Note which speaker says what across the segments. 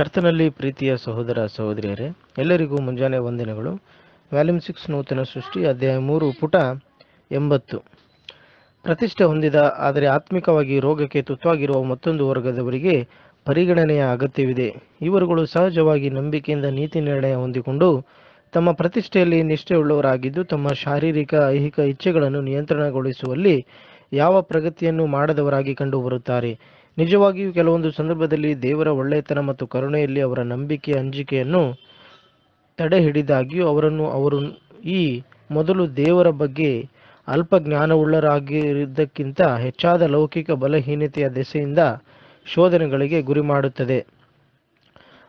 Speaker 1: ಕರ್ತನಲ್ಲಿ ಪ್ರೀತಿಯ ಸಹೋದರ ಸಹೋದರಿಯರೇ ಎಲ್ಲರಿಗೂ ಮುಂಜಾನೆ ವಂದನೆಗಳು ವ್ಯಾಲ್ಯೂಮ್ ಸಿಕ್ಸ್ ನೂತನ ಸೃಷ್ಟಿ ಅಧ್ಯಾಯ ಮೂರು ಪುಟ ಎಂಬತ್ತು ಪ್ರತಿಷ್ಠೆ ಹೊಂದಿದ ಆದರೆ ಆತ್ಮಿಕವಾಗಿ ರೋಗಕ್ಕೆ ತುತ್ತಾಗಿರುವ ಮತ್ತೊಂದು ವರ್ಗದವರಿಗೆ ಪರಿಗಣನೆಯ ಅಗತ್ಯವಿದೆ ಇವರುಗಳು ಸಹಜವಾಗಿ ನಂಬಿಕೆಯಿಂದ ನೀತಿ ನಿರ್ಣಯ ಹೊಂದಿಕೊಂಡು ತಮ್ಮ ಪ್ರತಿಷ್ಠೆಯಲ್ಲಿ ನಿಷ್ಠೆಯುಳ್ಳವರಾಗಿದ್ದು ತಮ್ಮ ಶಾರೀರಿಕ ಐಹಿಕ ಇಚ್ಛೆಗಳನ್ನು ನಿಯಂತ್ರಣಗೊಳಿಸುವಲ್ಲಿ ಯಾವ ಪ್ರಗತಿಯನ್ನು ಮಾಡದವರಾಗಿ ಕಂಡುಬರುತ್ತಾರೆ ನಿಜವಾಗಿಯೂ ಕೆಲವೊಂದು ಸಂದರ್ಭದಲ್ಲಿ ದೇವರ ಒಳ್ಳೆಯತನ ಮತ್ತು ಕರುಣೆಯಲ್ಲಿ ಅವರ ನಂಬಿಕೆ ಅಂಜಿಕೆಯನ್ನು ತಡೆ ಹಿಡಿದಾಗಿಯೂ ಅವರನ್ನು ಅವರು ಈ ಮೊದಲು ದೇವರ ಬಗ್ಗೆ ಅಲ್ಪ ಜ್ಞಾನವುಳ್ಳರಾಗಿರುವುದಕ್ಕಿಂತ ಹೆಚ್ಚಾದ ಲೌಕಿಕ ಬಲಹೀನತೆಯ ದೆಸೆಯಿಂದ ಶೋಧನೆಗಳಿಗೆ ಗುರಿ ಮಾಡುತ್ತದೆ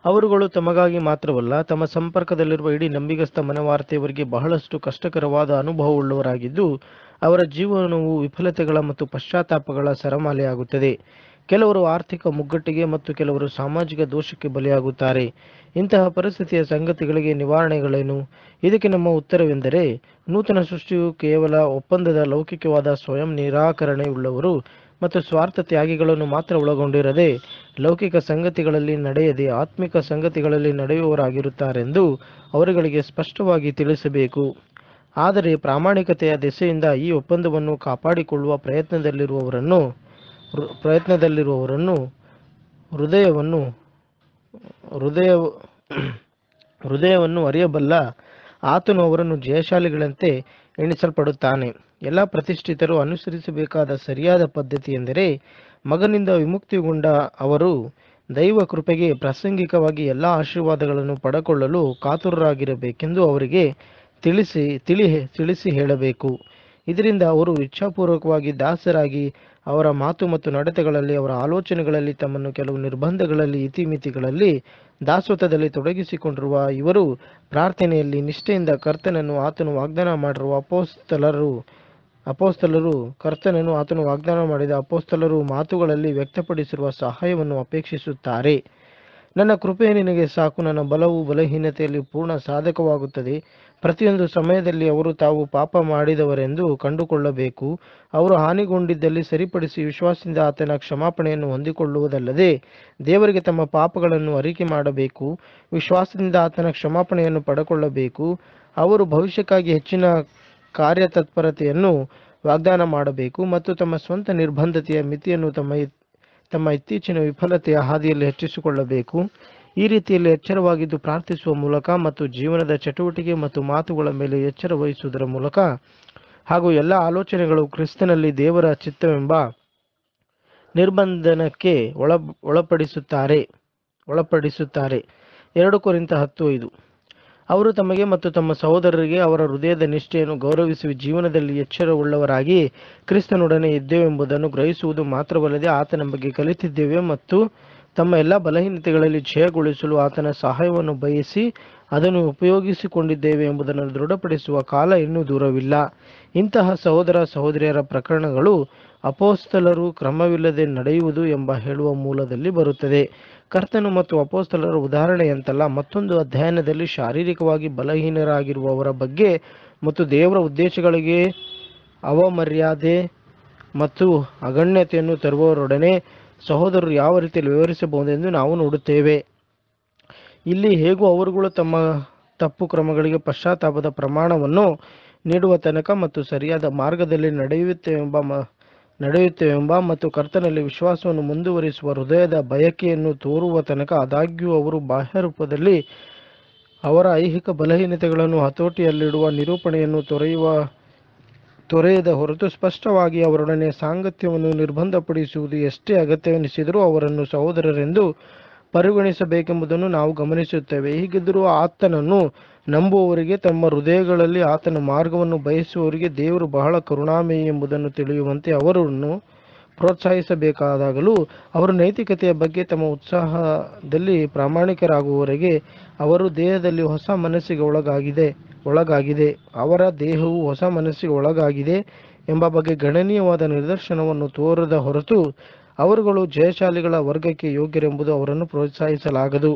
Speaker 1: ಅವರುಗಳು ತಮಗಾಗಿ ಮಾತ್ರವಲ್ಲ ತಮ್ಮ ಸಂಪರ್ಕದಲ್ಲಿರುವ ಇಡೀ ನಂಬಿಗಸ್ತ ಮನವಾರ್ತೆಯವರಿಗೆ ಬಹಳಷ್ಟು ಕಷ್ಟಕರವಾದ ಅನುಭವವುಳ್ಳವರಾಗಿದ್ದು ಅವರ ಜೀವನವು ವಿಫಲತೆಗಳ ಮತ್ತು ಪಶ್ಚಾತ್ತಾಪಗಳ ಸರಮಾಲೆಯಾಗುತ್ತದೆ ಕೆಲವರು ಆರ್ಥಿಕ ಮುಗ್ಗಟ್ಟಿಗೆ ಮತ್ತು ಕೆಲವರು ಸಾಮಾಜಿಕ ದೋಷಕ್ಕೆ ಬಲಿಯಾಗುತ್ತಾರೆ ಇಂತಹ ಪರಿಸ್ಥಿತಿಯ ಸಂಗತಿಗಳಿಗೆ ನಿವಾರಣೆಗಳೇನು ಇದಕ್ಕೆ ನಮ್ಮ ಉತ್ತರವೆಂದರೆ ನೂತನ ಸೃಷ್ಟಿಯು ಕೇವಲ ಒಪ್ಪಂದದ ಲೌಕಿಕವಾದ ಸ್ವಯಂ ನಿರಾಕರಣೆ ಉಳ್ಳವರು ಮತ್ತು ಸ್ವಾರ್ಥ ತ್ಯಾಗಿಗಳನ್ನು ಮಾತ್ರ ಒಳಗೊಂಡಿರದೆ ಲೌಕಿಕ ಸಂಗತಿಗಳಲ್ಲಿ ನಡೆಯದೆ ಆತ್ಮಿಕ ಸಂಗತಿಗಳಲ್ಲಿ ನಡೆಯುವವರಾಗಿರುತ್ತಾರೆಂದು ಅವರುಗಳಿಗೆ ಸ್ಪಷ್ಟವಾಗಿ ತಿಳಿಸಬೇಕು ಆದರೆ ಪ್ರಾಮಾಣಿಕತೆಯ ದೆಸೆಯಿಂದ ಈ ಒಪ್ಪಂದವನ್ನು ಕಾಪಾಡಿಕೊಳ್ಳುವ ಪ್ರಯತ್ನದಲ್ಲಿರುವವರನ್ನು ಪ್ರಯತ್ನದಲ್ಲಿರುವವರನ್ನು ಹೃದಯವನ್ನು ಹೃದಯ ಹೃದಯವನ್ನು ಅರಿಯಬಲ್ಲ ಆತನು ಅವರನ್ನು ಜಯಶಾಲಿಗಳಂತೆ ಎಣಿಸಲ್ಪಡುತ್ತಾನೆ ಎಲ್ಲ ಪ್ರತಿಷ್ಠಿತರು ಅನುಸರಿಸಬೇಕಾದ ಸರಿಯಾದ ಪದ್ಧತಿ ಎಂದರೆ ಮಗನಿಂದ ವಿಮುಕ್ತಿಗೊಂಡ ಅವರು ದೈವ ಕೃಪೆಗೆ ಪ್ರಾಸಂಗಿಕವಾಗಿ ಎಲ್ಲ ಆಶೀರ್ವಾದಗಳನ್ನು ಪಡೆಕೊಳ್ಳಲು ಕಾತುರರಾಗಿರಬೇಕೆಂದು ಅವರಿಗೆ ತಿಳಿಸಿ ತಿಳಿ ತಿಳಿಸಿ ಹೇಳಬೇಕು ಇದರಿಂದ ಅವರು ಇಚ್ಛಾಪೂರ್ವಕವಾಗಿ ದಾಸರಾಗಿ ಅವರ ಮಾತು ಮತ್ತು ನಡತೆಗಳಲ್ಲಿ ಅವರ ಆಲೋಚನೆಗಳಲ್ಲಿ ತಮ್ಮನ್ನು ಕೆಲವು ನಿರ್ಬಂಧಗಳಲ್ಲಿ ಇತಿಮಿತಿಗಳಲ್ಲಿ ದಾಸತ್ವದಲ್ಲಿ ತೊಡಗಿಸಿಕೊಂಡಿರುವ ಇವರು ಪ್ರಾರ್ಥನೆಯಲ್ಲಿ ನಿಷ್ಠೆಯಿಂದ ಕರ್ತನನ್ನು ಆತನು ವಾಗ್ದಾನ ಮಾಡಿರುವ ಅಪೋಸ್ತಲರು ಅಪೋಸ್ತಲರು ಕರ್ತನನ್ನು ಆತನು ವಾಗ್ದಾನ ಮಾಡಿದ ಅಪೋಸ್ತಲರು ಮಾತುಗಳಲ್ಲಿ ವ್ಯಕ್ತಪಡಿಸಿರುವ ಸಹಾಯವನ್ನು ಅಪೇಕ್ಷಿಸುತ್ತಾರೆ ನನ್ನ ಕೃಪೆ ನಿನಗೆ ಸಾಕು ನನ್ನ ಬಲವು ಬಲಹೀನತೆಯಲ್ಲಿ ಪೂರ್ಣ ಸಾಧಕವಾಗುತ್ತದೆ ಪ್ರತಿಯೊಂದು ಸಮಯದಲ್ಲಿ ಅವರು ತಾವು ಪಾಪ ಮಾಡಿದವರೆಂದು ಕಂಡುಕೊಳ್ಳಬೇಕು ಅವರು ಹಾನಿಗೊಂಡಿದ್ದಲ್ಲಿ ಸರಿಪಡಿಸಿ ವಿಶ್ವಾಸದಿಂದ ಆತನ ಕ್ಷಮಾಪಣೆಯನ್ನು ಹೊಂದಿಕೊಳ್ಳುವುದಲ್ಲದೆ ದೇವರಿಗೆ ತಮ್ಮ ಪಾಪಗಳನ್ನು ಅರಿಕೆ ಮಾಡಬೇಕು ವಿಶ್ವಾಸದಿಂದ ಆತನ ಕ್ಷಮಾಪಣೆಯನ್ನು ಪಡೆಕೊಳ್ಳಬೇಕು ಅವರು ಭವಿಷ್ಯಕ್ಕಾಗಿ ಹೆಚ್ಚಿನ ಕಾರ್ಯತತ್ಪರತೆಯನ್ನು ವಾಗ್ದಾನ ಮಾಡಬೇಕು ಮತ್ತು ತಮ್ಮ ಸ್ವಂತ ನಿರ್ಬಂಧತೆಯ ಮಿತಿಯನ್ನು ತಮ್ಮ ತಮ್ಮ ಇತ್ತೀಚಿನ ವಿಫಲತೆಯ ಹಾದಿಯಲ್ಲಿ ಹೆಚ್ಚಿಸಿಕೊಳ್ಳಬೇಕು ಈ ರೀತಿಯಲ್ಲಿ ಎಚ್ಚರವಾಗಿದ್ದು ಪ್ರಾರ್ಥಿಸುವ ಮೂಲಕ ಮತ್ತು ಜೀವನದ ಚಟುವಟಿಕೆ ಮತ್ತು ಮಾತುಗಳ ಮೇಲೆ ಎಚ್ಚರ ವಹಿಸುವುದರ ಮೂಲಕ ಹಾಗೂ ಎಲ್ಲ ಆಲೋಚನೆಗಳು ಕ್ರಿಸ್ತನಲ್ಲಿ ದೇವರ ಚಿತ್ತವೆಂಬ ನಿರ್ಬಂಧನಕ್ಕೆ ಒಳ ಒಳಪಡಿಸುತ್ತಾರೆ ಒಳಪಡಿಸುತ್ತಾರೆ ಎರಡು ಕುರಿತ ಹತ್ತು ಐದು ಅವರು ತಮಗೆ ಮತ್ತು ತಮ್ಮ ಸಹೋದರರಿಗೆ ಅವರ ಹೃದಯದ ನಿಷ್ಠೆಯನ್ನು ಗೌರವಿಸುವ ಜೀವನದಲ್ಲಿ ಎಚ್ಚರವುಳ್ಳವರಾಗಿ ಕ್ರಿಸ್ತನೊಡನೆ ಇದ್ದೇವೆಂಬುದನ್ನು ಗ್ರಹಿಸುವುದು ಮಾತ್ರವಲ್ಲದೆ ಆತನ ಬಗ್ಗೆ ಕಲಿತಿದ್ದೇವೆ ಮತ್ತು ತಮ್ಮ ಎಲ್ಲ ಬಲಹೀನತೆಗಳಲ್ಲಿ ಜಯಗೊಳಿಸಲು ಆತನ ಸಹಾಯವನ್ನು ಬಯಸಿ ಅದನ್ನು ಉಪಯೋಗಿಸಿಕೊಂಡಿದ್ದೇವೆ ಎಂಬುದನ್ನು ದೃಢಪಡಿಸುವ ಕಾಲ ಇನ್ನೂ ದೂರವಿಲ್ಲ ಇಂತಹ ಸಹೋದರ ಸಹೋದರಿಯರ ಪ್ರಕರಣಗಳು ಅಪೋಸ್ತಲರು ಕ್ರಮವಿಲ್ಲದೆ ನಡೆಯುವುದು ಎಂಬ ಹೇಳುವ ಮೂಲದಲ್ಲಿ ಬರುತ್ತದೆ ಕರ್ತನು ಮತ್ತು ಅಪೋಸ್ತಲರ ಉದಾಹರಣೆಯಂತಲ್ಲ ಮತ್ತೊಂದು ಅಧ್ಯಯನದಲ್ಲಿ ಶಾರೀರಿಕವಾಗಿ ಬಲಹೀನರಾಗಿರುವವರ ಬಗ್ಗೆ ಮತ್ತು ದೇವರ ಉದ್ದೇಶಗಳಿಗೆ ಅವಮರ್ಯಾದೆ ಮತ್ತು ಅಗಣ್ಯತೆಯನ್ನು ತರುವವರೊಡನೆ ಸಹೋದರರು ಯಾವ ರೀತಿಯಲ್ಲಿ ವಿವರಿಸಬಹುದೆಂದು ನಾವು ನೋಡುತ್ತೇವೆ ಇಲ್ಲಿ ಹೇಗೂ ಅವರುಗಳು ತಮ್ಮ ತಪ್ಪು ಕ್ರಮಗಳಿಗೆ ಪಶ್ಚಾತ್ತಾಪದ ಪ್ರಮಾಣವನ್ನು ನೀಡುವ ತನಕ ಮತ್ತು ಸರಿಯಾದ ಮಾರ್ಗದಲ್ಲಿ ನಡೆಯುತ್ತೇವೆಂಬ ನಡೆಯುತ್ತೇವೆಂಬ ಮತ್ತು ಕರ್ತನಲ್ಲಿ ವಿಶ್ವಾಸವನ್ನು ಮುಂದುವರಿಸುವ ಹೃದಯದ ಬಯಕೆಯನ್ನು ತೋರುವ ತನಕ ಆದಾಗ್ಯೂ ಅವರು ಬಾಹ್ಯ ರೂಪದಲ್ಲಿ ಅವರ ಐಹಿಕ ಬಲಹೀನತೆಗಳನ್ನು ಹತೋಟಿಯಲ್ಲಿಡುವ ನಿರೂಪಣೆಯನ್ನು ತೊರೆಯುವ ತೊರೆಯದ ಹೊರತು ಸ್ಪಷ್ಟವಾಗಿ ಅವರೊಡನೆ ಸಾಂಗತ್ಯವನ್ನು ನಿರ್ಬಂಧಪಡಿಸುವುದು ಎಷ್ಟೇ ಅಗತ್ಯವೆನಿಸಿದರೂ ಅವರನ್ನು ಸಹೋದರರೆಂದು ಪರಿಗಣಿಸಬೇಕೆಂಬುದನ್ನು ನಾವು ಗಮನಿಸುತ್ತೇವೆ ಹೀಗಿದ್ದರೂ ಆತನನ್ನು ನಂಬುವವರಿಗೆ ತಮ್ಮ ಹೃದಯಗಳಲ್ಲಿ ಆತನ ಮಾರ್ಗವನ್ನು ಬಯಸುವವರಿಗೆ ದೇವರು ಬಹಳ ಕರುಣಾಮಯಿ ಎಂಬುದನ್ನು ತಿಳಿಯುವಂತೆ ಅವರನ್ನು ಪ್ರೋತ್ಸಾಹಿಸಬೇಕಾದಾಗಲೂ ಅವರು ನೈತಿಕತೆಯ ಬಗ್ಗೆ ತಮ್ಮ ಉತ್ಸಾಹದಲ್ಲಿ ಪ್ರಾಮಾಣಿಕರಾಗುವವರೆಗೆ ಅವರು ದೇಹದಲ್ಲಿ ಹೊಸ ಮನಸ್ಸಿಗೆ ಒಳಗಾಗಿದೆ ಒಳಗಾಗಿದೆ ಅವರ ದೇಹವು ಹೊಸ ಮನಸ್ಸಿಗೆ ಒಳಗಾಗಿದೆ ಎಂಬ ಬಗ್ಗೆ ಗಣನೀಯವಾದ ನಿದರ್ಶನವನ್ನು ತೋರದ ಹೊರತು ಅವರುಗಳು ಜಯಶಾಲಿಗಳ ವರ್ಗಕ್ಕೆ ಯೋಗ್ಯರೆಂಬುದು ಅವರನ್ನು ಪ್ರೋತ್ಸಾಹಿಸಲಾಗದು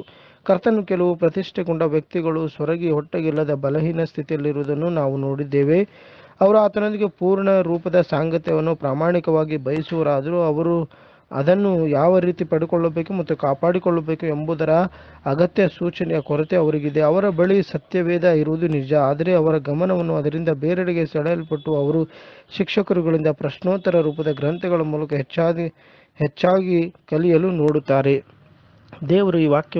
Speaker 1: ಕರ್ತನು ಕೆಲವು ಪ್ರತಿಷ್ಠೆಗೊಂಡ ವ್ಯಕ್ತಿಗಳು ಸೊರಗಿ ಹೊಟ್ಟೆಗಿಲ್ಲದ ಬಲಹೀನ ಸ್ಥಿತಿಯಲ್ಲಿರುವುದನ್ನು ನಾವು ನೋಡಿದ್ದೇವೆ ಅವರು ಆತನೊಂದಿಗೆ ಪೂರ್ಣ ರೂಪದ ಸಾಂಗತ್ಯವನ್ನು ಪ್ರಾಮಾಣಿಕವಾಗಿ ಬಯಸುವರಾದರೂ ಅವರು ಅದನ್ನು ಯಾವ ರೀತಿ ಪಡೆದುಕೊಳ್ಳಬೇಕು ಮತ್ತು ಕಾಪಾಡಿಕೊಳ್ಳಬೇಕು ಎಂಬುದರ ಅಗತ್ಯ ಸೂಚನೆಯ ಕೊರತೆ ಅವರಿಗಿದೆ ಅವರ ಬಳಿ ಸತ್ಯವೇದ ಇರುವುದು ನಿಜ ಆದರೆ ಅವರ ಗಮನವನ್ನು ಅದರಿಂದ ಬೇರೆಡೆಗೆ ಸೆಳೆಯಲ್ಪಟ್ಟು ಅವರು ಶಿಕ್ಷಕರುಗಳಿಂದ ಪ್ರಶ್ನೋತ್ತರ ರೂಪದ ಗ್ರಂಥಗಳ ಮೂಲಕ ಹೆಚ್ಚಾಗಿ ಹೆಚ್ಚಾಗಿ ಕಲಿಯಲು ನೋಡುತ್ತಾರೆ ದೇವರು ಈ ವಾಕ್ಯ